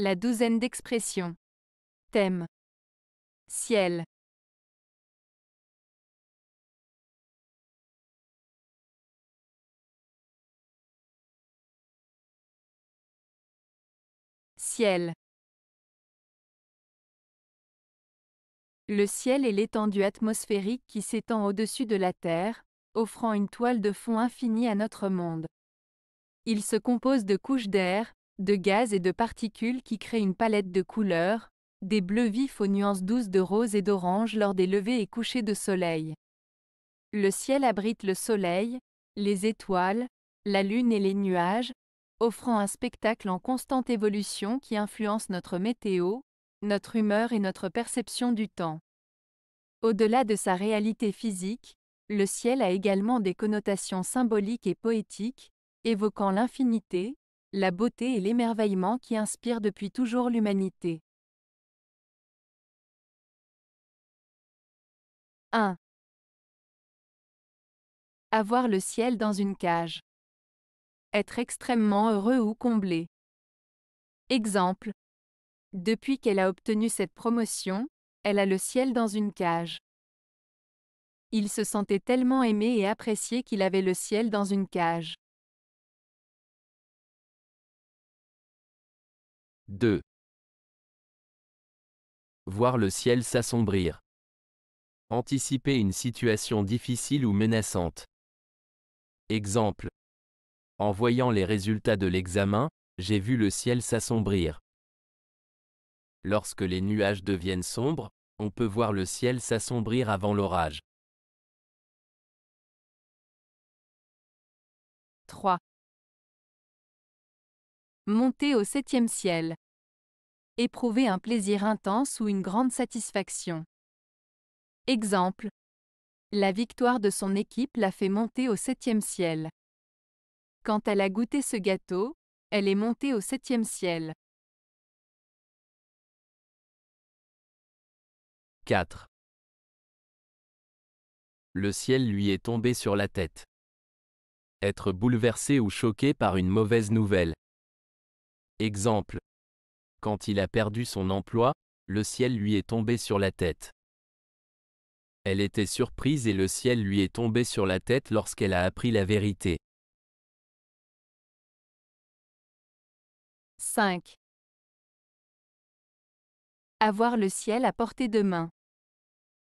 La douzaine d'expressions. Thème. Ciel. Ciel. Le ciel est l'étendue atmosphérique qui s'étend au-dessus de la Terre, offrant une toile de fond infinie à notre monde. Il se compose de couches d'air, de gaz et de particules qui créent une palette de couleurs, des bleus vifs aux nuances douces de rose et d'orange lors des levées et couchers de soleil. Le ciel abrite le soleil, les étoiles, la lune et les nuages, offrant un spectacle en constante évolution qui influence notre météo, notre humeur et notre perception du temps. Au-delà de sa réalité physique, le ciel a également des connotations symboliques et poétiques, évoquant l'infinité, la beauté et l'émerveillement qui inspirent depuis toujours l'humanité. 1. Avoir le ciel dans une cage. Être extrêmement heureux ou comblé. Exemple. Depuis qu'elle a obtenu cette promotion, elle a le ciel dans une cage. Il se sentait tellement aimé et apprécié qu'il avait le ciel dans une cage. 2. Voir le ciel s'assombrir. Anticiper une situation difficile ou menaçante. Exemple. En voyant les résultats de l'examen, j'ai vu le ciel s'assombrir. Lorsque les nuages deviennent sombres, on peut voir le ciel s'assombrir avant l'orage. 3. Monter au septième ciel. Éprouver un plaisir intense ou une grande satisfaction. Exemple. La victoire de son équipe l'a fait monter au septième ciel. Quand elle a goûté ce gâteau, elle est montée au septième ciel. 4. Le ciel lui est tombé sur la tête. Être bouleversé ou choqué par une mauvaise nouvelle. Exemple. Quand il a perdu son emploi, le ciel lui est tombé sur la tête. Elle était surprise et le ciel lui est tombé sur la tête lorsqu'elle a appris la vérité. 5. Avoir le ciel à portée de main.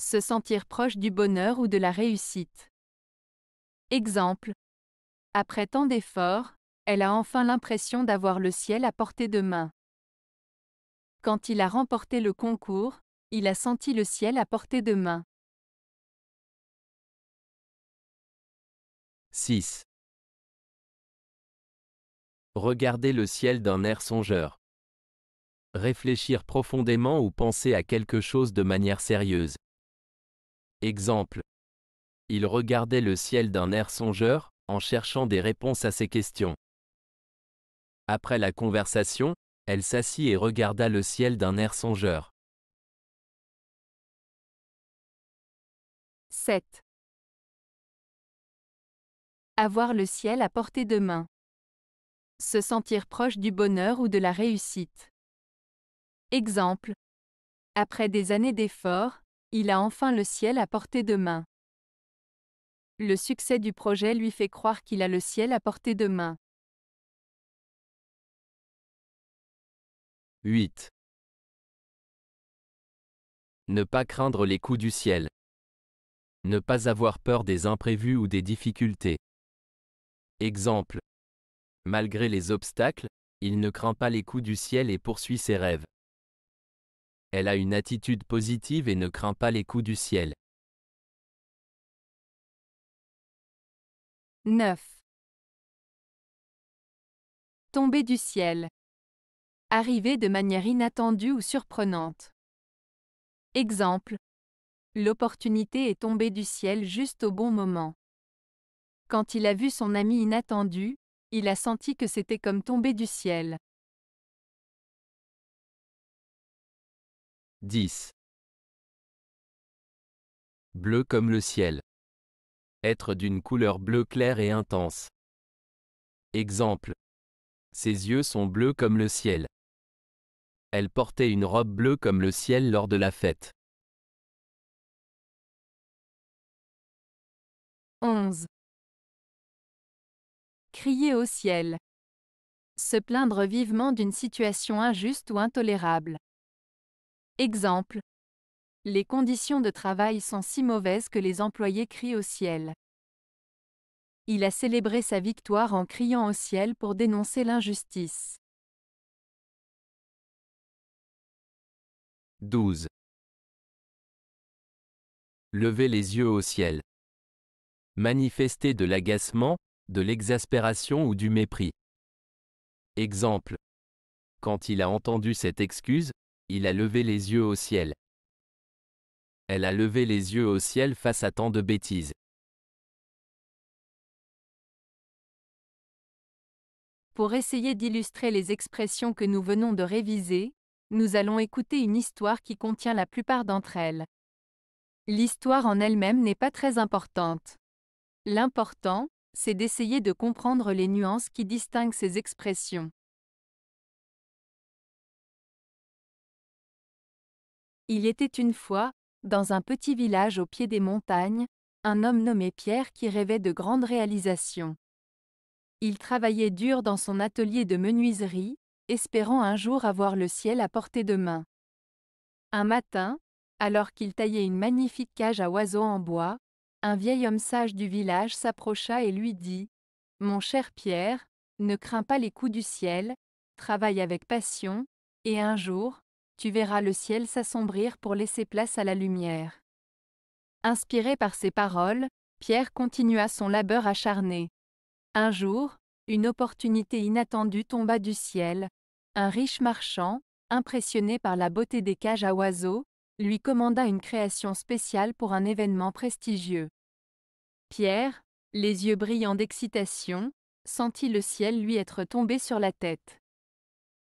Se sentir proche du bonheur ou de la réussite. Exemple. Après tant d'efforts, elle a enfin l'impression d'avoir le ciel à portée de main. Quand il a remporté le concours, il a senti le ciel à portée de main. 6. Regarder le ciel d'un air songeur. Réfléchir profondément ou penser à quelque chose de manière sérieuse. Exemple. Il regardait le ciel d'un air songeur, en cherchant des réponses à ses questions. Après la conversation, elle s'assit et regarda le ciel d'un air songeur. 7. Avoir le ciel à portée de main. Se sentir proche du bonheur ou de la réussite. Exemple. Après des années d'efforts, il a enfin le ciel à portée de main. Le succès du projet lui fait croire qu'il a le ciel à portée de main. 8. Ne pas craindre les coups du ciel. Ne pas avoir peur des imprévus ou des difficultés. Exemple. Malgré les obstacles, il ne craint pas les coups du ciel et poursuit ses rêves. Elle a une attitude positive et ne craint pas les coups du ciel. 9. Tomber du ciel arriver de manière inattendue ou surprenante. Exemple. L'opportunité est tombée du ciel juste au bon moment. Quand il a vu son ami inattendu, il a senti que c'était comme tomber du ciel. 10. Bleu comme le ciel. Être d'une couleur bleue claire et intense. Exemple. Ses yeux sont bleus comme le ciel. Elle portait une robe bleue comme le ciel lors de la fête. 11. Crier au ciel. Se plaindre vivement d'une situation injuste ou intolérable. Exemple. Les conditions de travail sont si mauvaises que les employés crient au ciel. Il a célébré sa victoire en criant au ciel pour dénoncer l'injustice. 12. Levez les yeux au ciel. Manifester de l'agacement, de l'exaspération ou du mépris. Exemple. Quand il a entendu cette excuse, il a levé les yeux au ciel. Elle a levé les yeux au ciel face à tant de bêtises. Pour essayer d'illustrer les expressions que nous venons de réviser, nous allons écouter une histoire qui contient la plupart d'entre elles. L'histoire en elle-même n'est pas très importante. L'important, c'est d'essayer de comprendre les nuances qui distinguent ces expressions. Il était une fois, dans un petit village au pied des montagnes, un homme nommé Pierre qui rêvait de grandes réalisations. Il travaillait dur dans son atelier de menuiserie, espérant un jour avoir le ciel à portée de main. Un matin, alors qu'il taillait une magnifique cage à oiseaux en bois, un vieil homme sage du village s'approcha et lui dit Mon cher Pierre, ne crains pas les coups du ciel, travaille avec passion, et un jour, tu verras le ciel s'assombrir pour laisser place à la lumière. Inspiré par ces paroles, Pierre continua son labeur acharné. Un jour, une opportunité inattendue tomba du ciel. Un riche marchand, impressionné par la beauté des cages à oiseaux, lui commanda une création spéciale pour un événement prestigieux. Pierre, les yeux brillants d'excitation, sentit le ciel lui être tombé sur la tête.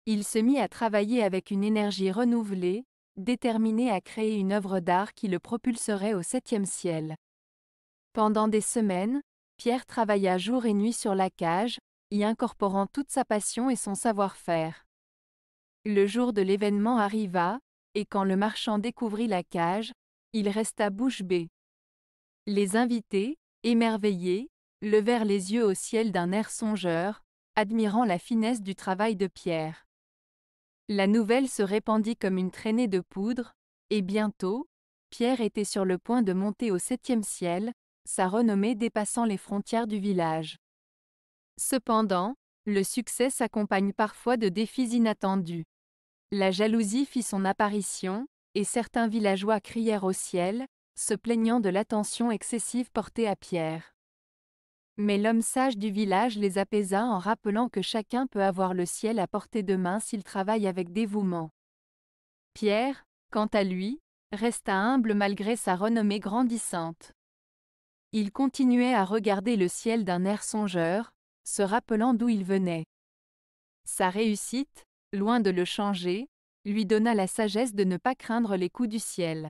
Il se mit à travailler avec une énergie renouvelée, déterminé à créer une œuvre d'art qui le propulserait au septième ciel. Pendant des semaines, Pierre travailla jour et nuit sur la cage, y incorporant toute sa passion et son savoir-faire. Le jour de l'événement arriva, et quand le marchand découvrit la cage, il resta bouche bée. Les invités, émerveillés, levèrent les yeux au ciel d'un air songeur, admirant la finesse du travail de Pierre. La nouvelle se répandit comme une traînée de poudre, et bientôt, Pierre était sur le point de monter au septième ciel, sa renommée dépassant les frontières du village. Cependant, le succès s'accompagne parfois de défis inattendus. La jalousie fit son apparition, et certains villageois crièrent au ciel, se plaignant de l'attention excessive portée à Pierre. Mais l'homme sage du village les apaisa en rappelant que chacun peut avoir le ciel à portée de main s'il travaille avec dévouement. Pierre, quant à lui, resta humble malgré sa renommée grandissante. Il continuait à regarder le ciel d'un air songeur, se rappelant d'où il venait. Sa réussite, loin de le changer, lui donna la sagesse de ne pas craindre les coups du ciel.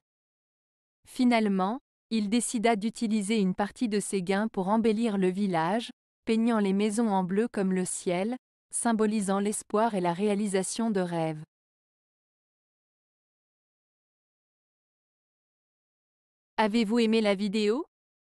Finalement, il décida d'utiliser une partie de ses gains pour embellir le village, peignant les maisons en bleu comme le ciel, symbolisant l'espoir et la réalisation de rêves. Avez-vous aimé la vidéo